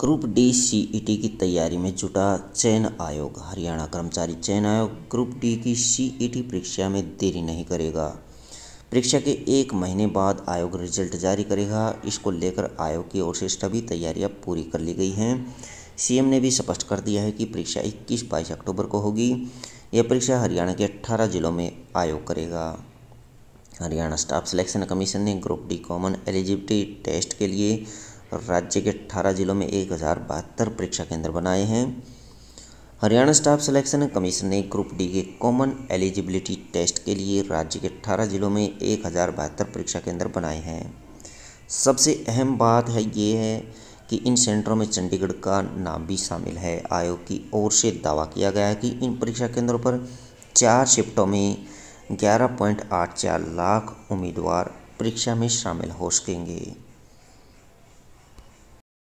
group D C E T की तैयारी में जुटा चयन आयोग हरियाणा कर्मचारी चयन आयोग ग्रुप डी की सी ई टी परीक्षा में देरी नहीं करेगा परीक्षा के एक महीने बाद आयोग रिजल्ट जारी करेगा इसको लेकर आयोग की ओर से सभी तैयारियां पूरी कर ली गई हैं सीएम ने भी स्पष्ट कर दिया है कि परीक्षा 21 बाईस अक्टूबर को होगी यह परीक्षा हरियाणा के 18 जिलों में आयोग करेगा हरियाणा स्टाफ सिलेक्शन कमीशन ने group D common eligibility test के लिए राज्य के अट्ठारह जिलों में एक हज़ार बहत्तर परीक्षा केंद्र बनाए हैं हरियाणा स्टाफ सिलेक्शन कमीशन ने ग्रुप डी के कॉमन एलिजिबिलिटी टेस्ट के लिए राज्य के 18 जिलों में एक हज़ार बहत्तर परीक्षा केंद्र बनाए हैं सबसे अहम बात है ये है कि इन सेंटरों में चंडीगढ़ का नाम भी शामिल है आयोग की ओर से दावा किया गया है कि इन परीक्षा केंद्रों पर चार शिफ्टों में ग्यारह पॉइंट आठ चार लाख उम्मीदवार परीक्षा में शामिल हो सकेंगे